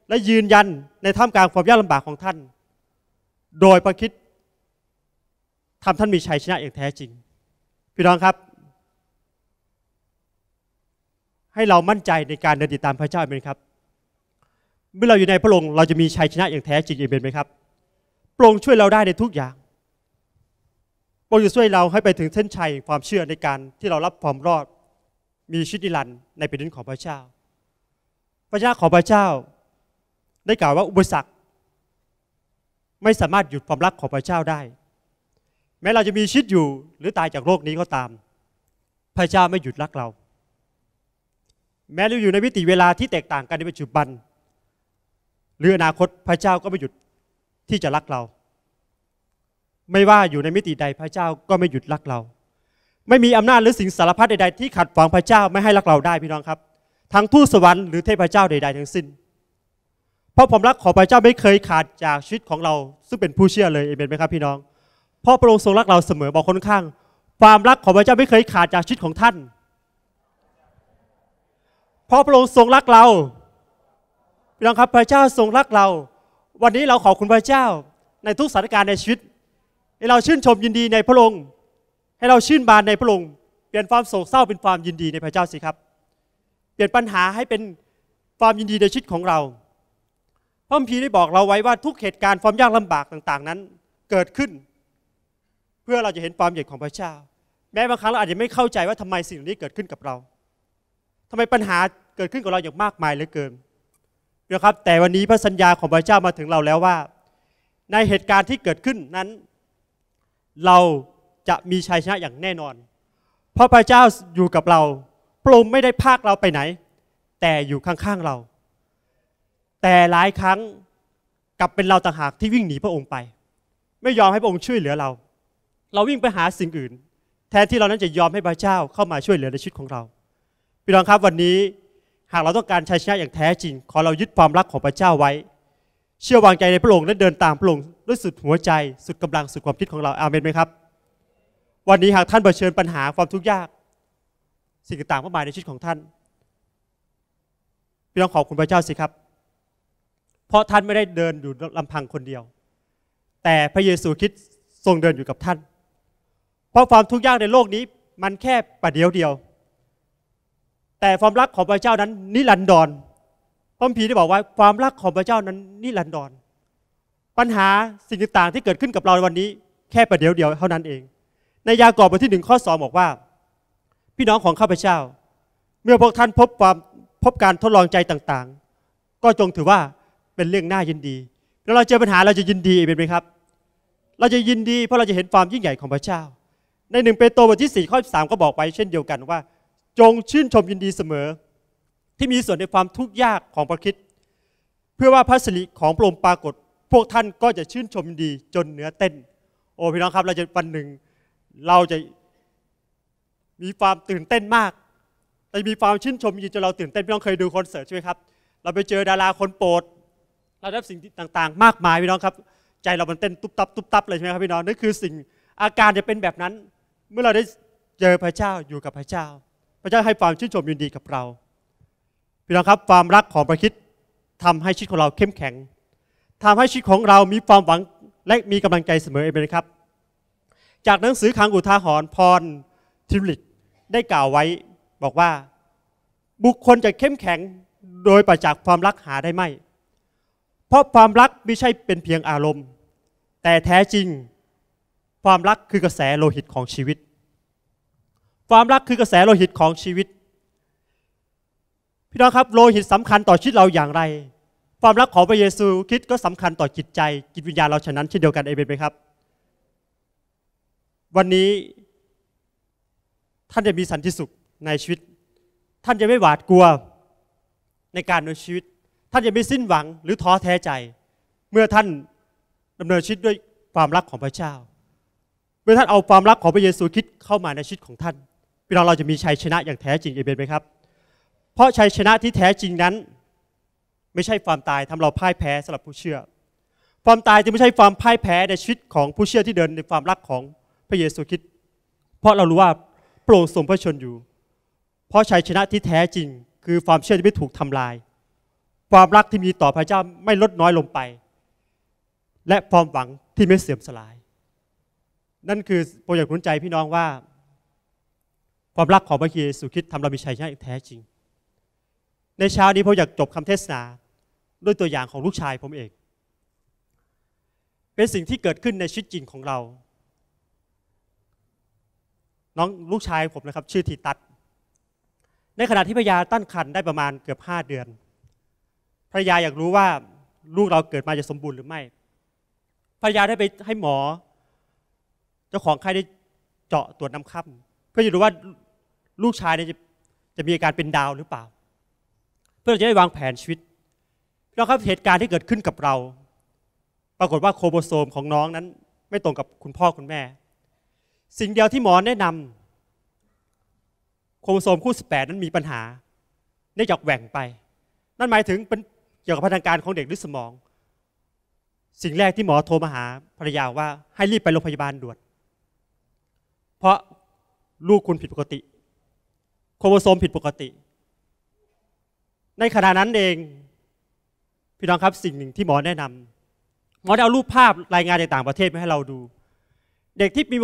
และยืนยันในท่ามกลางความยากลำบากของท่าน โดยประคิดทำท่านมีชัยชนะอย่างแท้จริง พี่น้องครับ ให้เรามั่นใจในการเดินติดตามพระเจ้าเป็นครับเมื่อเราอยู่ในพระองค์ เราจะมีชัยชนะอย่างแท้จริงเอเมนไหมครับ พระองค์ช่วยเราได้ในทุกอย่าง พระองค์จะช่วยเราให้ไปถึงเส้นชัยความเชื่อในการที่เรารับความรอด มีชีวิตนิรันดร์ในแผ่นดินของพระเจ้า พระเจ้าของพระเจ้าได้กล่าวว่าอุปสรรค ไม่สามารถหยุดความรักของพระเจ้าได้ แม้เราจะมีชีวิตอยู่หรือตายจากโรคนี้ก็ตาม พระเจ้าไม่หยุดรักเรา แม้เราอยู่ในวิถีเวลาที่แตกต่างกันในปัจจุบันหรืออนาคตพระเจ้าก็ไม่หยุดที่จะรักเรา ไม่ว่าอยู่ในมิติใดพระเจ้าก็ไม่หยุดรักเรา ไม่มีอำนาจหรือสิ่งสารพัดใดๆ ที่ขัดขวางพระเจ้าไม่ให้รักเราได้พี่น้องครับ ทั้งทูตสวรรค์หรือเทพเจ้าใดๆทั้งสิ้น เพราะความรักของพระเจ้าไม่เคยขาดจากชีวิตของเรา ซึ่งเป็นผู้เชื่อเลยเอเมนไหมครับ พี่น้อง เพราะพระองค์ทรงรักเราเสมอบอกคนข้าง ความรักของพระเจ้าไม่เคยขาดจากชีวิตของท่านเพราะพระองค์ทรงรักเราพี่น้องครับพระเจ้าทรงรักเรา วันนี้เราขอบคุณพระเจ้า ในทุกสถานการณ์ในชีวิตให้เราชื่นชมยินดีในพระองค์ให้เราชื่นบานในพระองค์เปลี่ยนความโศกเศร้าเป็นความยินดีในพระเจ้าสิครับ เปลี่ยนปัญหาให้เป็นความยินดีในชีวิตของเราพระพีได้บอกเราไว้ว่าทุกเหตุการณ์ความยากลำบากต่างๆนั้นเกิดขึ้น เพื่อเราจะเห็นความใหญ่ของพระเจ้า แม้บางครั้งเราอาจจะไม่เข้าใจว่าทำไมสิ่งนี้เกิดขึ้นกับเรา ทำไมปัญหาเกิดขึ้นกับเราอย่างมากมายเหลือเกินนะครับแต่วันนี้พระสัญญาของพระเจ้ามาถึงเราแล้วว่าในเหตุการณ์ที่เกิดขึ้นนั้น เราจะมีชัยชนะอย่างแน่นอน เพราะพระเจ้าอยู่กับเราปรุมงไม่ได้พากเราไปไหน แต่อยู่ข้างๆเรา แต่หลายครั้งกลับเป็นเราต่างหากที่วิ่งหนีพระองค์ไป ไม่ยอมให้พระองค์ช่วยเหลือเรา เราวิ่งไปหาสิ่งอื่น แทนที่เรานั้นจะยอมให้พระเจ้าเข้ามาช่วยเหลือในชีวิตของเรา พี่น้องครับวันนี้หากเราต้องการชัยชนะอย่างแท้จริงขอเรายึดความรักของพระเจ้าไว้ เชื่อวางใจในพระองค์และเดินตามพระองค์ด้วยสุดหัวใจสุดกำลังสุดความคิดของเราอาเมนไหมครับ วันนี้หากท่านเผชิญปัญหาความทุกข์ยาก สิ่งต่างๆมากมายในชีวิตของท่านพี่น้องขอบคุณพระเจ้าสิครับ เพราะท่านไม่ได้เดินอยู่ลำพังคนเดียว แต่พระเยซูคริสต์ทรงเดินอยู่กับท่าน เพราะความทุกข์ยากในโลกนี้มันแค่ประเดียวเดียวแต่ความรักของพระเจ้านั้นนิรันดรพระพีได้บอกว่าความรักของพระเจ้านั้นนิรันดร ปัญหาสิ่งต่างๆที่เกิดขึ้นกับเราในวันนี้แค่ประเดี๋ยวเดียวเท่านั้นเอง ในยากอบบทที่หนึ่งข้อสองบอกว่า พี่น้องของข้าพเจ้า เมื่อพวกท่านพบความพบการทดลองใจต่างๆ ก็จงถือว่าเป็นเรื่องน่ายินดีแล้วเราเจอปัญหาเราจะยินดีเป็นไหมครับ เราจะยินดีเพราะเราจะเห็นความยิ่งใหญ่ของพระเจ้า ในหนึ่งเปโตรบทที่สี่ข้อสามก็บอกไว้ เช่นเดียวกันว่าจงชื่นชมยินดีเสมอ ที่มีส่วนในความทุกข์ยากของพระคิดเพื่อว่าพระสิริของพระองค์ปรากฏ พวกท่านก็จะชื่นชมยินดีจนเหนือเต้น โอ้พี่น้องครับเราจะวันหนึ่งเราจะมีความตื่นเต้นมาก แต่มีความชื่นชมยินดีจนเราตื่นเต้น พี่น้องเคยดูคอนเสิร์ตใช่ไหมครับเราไปเจอ ดาราคนโปรดเราได้สิ่งต่าง ๆ มากมายพี่น้องครับ ใจเรามันเต้นตุ๊บตับตุ๊บตับเลยใช่ไหมครับพี่น้องนั่นคือสิ่งอาการจะเป็นแบบนั้น เมื่อเราได้เจอพระเจ้าอยู่กับพระเจ้าพระเจ้าให้ความชื่นชมยินดีกับเราพี่น้องครับความรักของพระคิดทำให้ชีวิตของเราเข้มแข็ง ทำให้ชีวิตของเรา มีความหวังและมีกำลังใจเสมอเองนะครับ จากหนังสือคังอุทาหรณ์พรทิมลิกได้กล่าวไว้บอกว่าบุคคลจะเข้มแข็งโดยปราจากความรักหาได้ไม่ เพราะความรักไม่ใช่เป็นเพียงอารมณ์ แต่แท้จริง ความรักคือกระแสโลหิตของชีวิตความรักคือกระแสโลหิตของชีวิตพี่น้องครับโลหิตสำคัญต่อชีวิตเราอย่างไร ความรักของพระเยซูคริสต์ก็สำคัญต่อจิตใจจิตวิญญาณเราฉะนั้นเช่นเดียวกันเอเมนไหมครับ วันนี้ท่านจะมีสันติสุขในชีวิต ท่านจะไม่หวาดกลัวในการดำเนินชีวิต ท่านจะไม่สิ้นหวังหรือท้อแท้ใจ เมื่อท่านดำเนินชีวิตด้วยความรักของพระเจ้า เมื่อท่านเอาความรักของพระเยซูคริสต์เข้ามาในชีวิตของท่านพี่น้องเราจะมีชัยชนะอย่างแท้จริงเอเมนไหมครับ เพราะชัยชนะที่แท้จริงนั้น ไม่ใช่ความตายทำเราพ่ายแพ้สำหรับผู้เชื่อ ความตายจะไม่ใช่ความพ่ายแพ้ในชีวิตของผู้เชื่อที่เดินในความรักของพระเยซูคริสต์ เพราะเรารู้ว่าโปร่งสมพระชนอยู่ เพราะชัยชนะที่แท้จริง คือความเชื่อที่ไม่ถูกทำลาย ความรักที่มีต่อพระเจ้าไม่ลดน้อยลงไป และความหวังที่ไม่เสื่อมสลาย นั่นคือโปรอยากหนุนใจพี่น้องว่าความรักของพระเยซูคริสต์ทำเรามีชัยชนะอแท้จริง ในเช้านี้ผมอยากจบคำเทศนาด้วยตัวอย่างของลูกชายผมเอง เป็นสิ่งที่เกิดขึ้นในชีวิตจริงของเรา น้องลูกชายผมนะครับชื่อทีตัดในขณะที่พยาตั้นคันได้ประมาณเกือบห้าเดือนภรยาอยากรู้ว่าลูกเราเกิดมาจะสมบูรณ์หรือไม่ภรรยาได้ไปให้หมอ เจ้าของไข้ได้เจาะตรวจน้ำค่ำเพื่อจะดูว่าลูกชายเนี่ยจะจะมีอาการเป็นดาวหรือเปล่า เพื่อจะได้วางแผนชีวิตเราครับเหตุการณ์ที่เกิดขึ้นกับเรา ปรากฏว่าโครโมโซมของน้องนั้นไม่ตรงกับคุณพ่อคุณแม่ สิ่งเดียวที่หมอแนะนำ โครโมโซมคู่ 18 นั้นมีปัญหาเนื่องจากแหว่งไป นั่นหมายถึงเป็นเกี่ยวกับพัฒนาการของเด็กหรือสมอง สิ่งแรกที่หมอโทรมาหาภรรยาว่าให้รีบไปโรงพยาบาลด่วนลูกคุณผิดปกติ โครโมโซมผิดปกติ ในขณะนั้นเอง พี่น้องครับสิ่งหนึ่งที่หมอแนะนำหมอได้เอารูปภาพรายงานจากต่างประเทศมาให้เราดู เด็กที่มี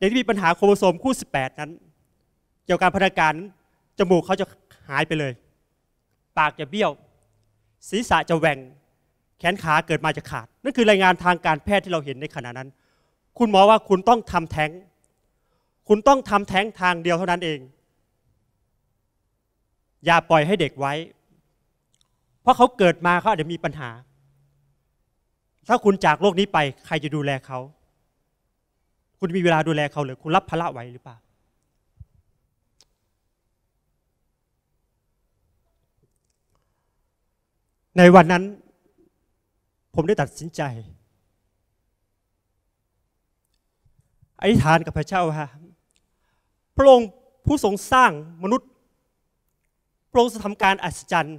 เด็กที่มีปัญหาโครโมโซมคู่ 18 นั้น เกี่ยวกับพัฒนาการจมูกเขาจะหายไปเลย ปากจะเบี้ยว ศีรษะจะแหว่ง แขนขาเกิดมาจะขาด นั่นคือรายงานทางการแพทย์ที่เราเห็นในขณะนั้น คุณหมอว่าคุณต้องทำแท้งคุณต้องทำแท้งทางเดียวเท่านั้นเอง อย่าปล่อยให้เด็กไว้ เพราะเขาเกิดมาเขาอาจจะมีปัญหา ถ้าคุณจากโลกนี้ไป ใครจะดูแลเขา คุณมีเวลาดูแลเขาหรือคุณรับภาระไว้หรือเปล่า ในวันนั้น ผมได้ตัดสินใจอธิษฐานกับพระเจ้าฮะพระองค์ผู้ทรงสร้างมนุษย์ พระองค์จะทำการอัศจรรย์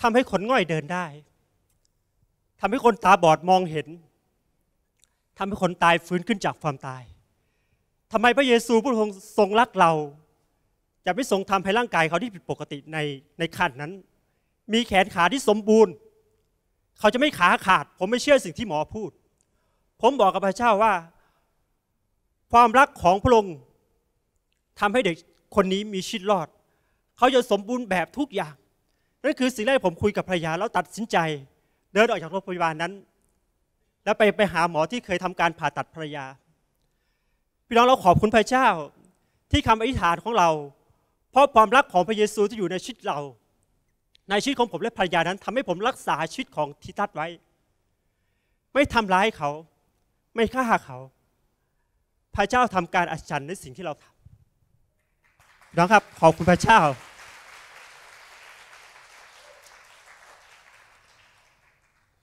ทำให้คนง่อยเดินได้ทำให้คนตาบอดมองเห็น ทำให้คนตายฟื้นขึ้นจากความตาย ทำไมพระเยซูพระองค์ทรงรักเรา จะไม่ทรงทำให้ร่างกายเขาที่ผิดปกติในในขั้นนั้น มีแขนขาที่สมบูรณ์ เขาจะไม่ขาขาด ผมไม่เชื่อสิ่งที่หมอพูด ผมบอกกับพระเจ้าว่าความรักของพระองค์ทำให้เด็กคนนี้มีชีวิตรอด เขาจะสมบูรณ์แบบทุกอย่าง นั่นคือสิ่งแรกผมคุยกับภรรยาแล้วตัดสินใจ เดินออกจากโรงพยาบาลนั้น แล้วไปไปหาหมอที่เคยทำการผ่าตัดภรรยา พี่น้องเราขอบคุณพระเจ้าที่คำอธิษฐานของเรา เพราะความรักของพระเยซูที่อยู่ในชีวิตเรา ในชีวิตของผมและภรรยานั้นทำให้ผมรักษาชีวิตของทิตัสไว้ ไม่ทำร้ายเขาไม่ฆ่าเขาพระเจ้าทำการอัศจรรย์ในสิ่งที่เราทำนะครับ ขอบคุณพระเจ้า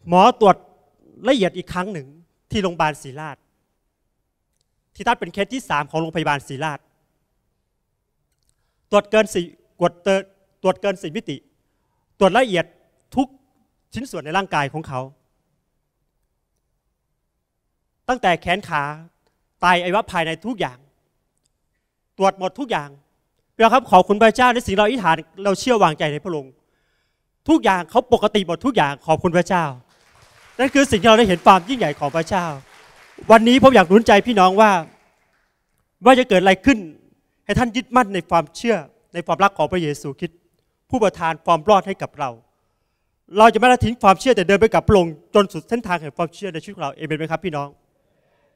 หมอตรวจละเอียดอีกครั้งหนึ่งที่โรงพยาบาลศรีราชที่ท่านเป็นเคสที่ 3 ของโรงพยาบาลศรีราช ตรวจเกินสี่กดเตตรวจเกินสี่มิติ ตรวจละเอียดทุกชิ้นส่วนในร่างกายของเขา ตั้งแต่แขนขาไตอวัยวภายในทุกอย่าง ตรวจหมดทุกอย่างเพื่อครับขอคุณพระเจ้าในสิ่งเราอธิษฐานเราเชื่อวางใจในพระองค์ทุกอย่างเขาปกติหมดทุกอย่างขอบคุณพระเจ้านั่นคือสิ่งที่เราได้เห็นความยิ่งใหญ่ของพระเจ้า วันนี้ผมอยากหนุนใจพี่น้องว่าว่าจะเกิดอะไรขึ้น ให้ท่านยึดมั่นในความเชื่อในความรักของพระเยซูคริสต์ผู้ประทานความรอดให้กับเรา เราจะไม่ละทิ้งความเชื่อแต่เดินไปกับพระองค์จนสุดเส้นทางแห่งความเชื่อในชีวิตของเราเองเป็นไหมครับ พี่น้อง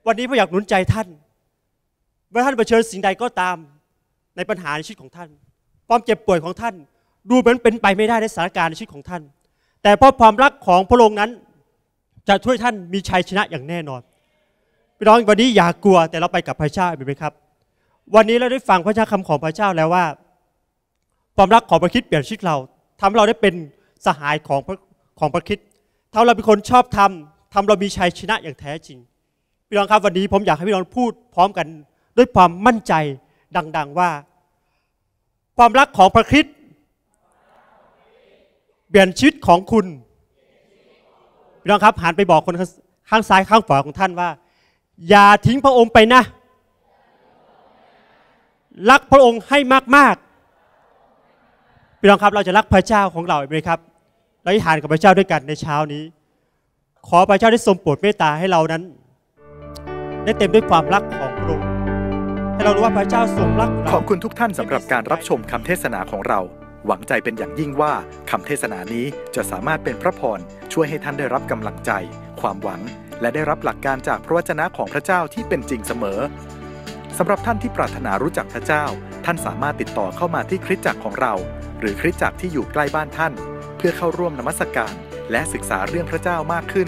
วันนี้ผมอยากหนุนใจท่าน เมื่อท่านเผชิญสิ่งใดก็ตามในปัญหาในชีวิตของท่าน ความเจ็บป่วยของท่าน ดูเหมือนเป็นไปไม่ได้ในสถานการณ์ในชีวิตของท่าน แต่เพราะความรักของพระองค์นั้นจะช่วยท่านมีชัยชนะอย่างแน่นอนพี่น้องวันนี้อย่ากลัวแต่เราไปกับพระเจ้าเป็นไหมครับ วันนี้เราได้ฟังพระเจ้าคำของพระเจ้าแล้วว่า ความรักของพระคิดเปลี่ยนชีวิตเรา ทำเราได้เป็นสหายของพระของพระคิดทำเราเป็นคนชอบทำ ทำเรามีชัยชนะอย่างแท้จริงพี่น้องครับวันนี้ผมอยากให้พี่น้องพูดพร้อมกันด้วยความมั่นใจดังๆว่า ความรักของพระคริสต์เปลี่ยนชีวิตของคุณพี่น้องครับหันไปบอกคนข้างซ้ายข้างขวาของท่านว่า อย่าทิ้งพระองค์ไปนะ รักพระองค์ให้มากๆพี่น้องครับเราจะรักพระเจ้าของเราไหมครับเราอธิษฐานกับพระเจ้าด้วยกันในเช้านี้ ขอพระเจ้าได้ทรงโปรดเมตตาให้เรานั้นได้เต็มด้วยความรักของพระองค์ให้เรารู้ว่าพระเจ้าทรงรักเราขอบคุณทุกท่านสำหรับการรับชมคำเทศนาของเรา หวังใจเป็นอย่างยิ่งว่าคำเทศนานี้จะสามารถเป็นพระพร ช่วยให้ท่านได้รับกำลังใจ ความหวัง และได้รับหลักการจากพระวจนะของพระเจ้าที่เป็นจริงเสมอสำหรับท่านที่ปรารถนารู้จักพระเจ้า ท่านสามารถติดต่อเข้ามาที่คริสตจักรของเรา หรือคริสตจักรที่อยู่ใกล้บ้านท่าน เพื่อเข้าร่วมนมัสการ และศึกษาเรื่องพระเจ้ามากขึ้น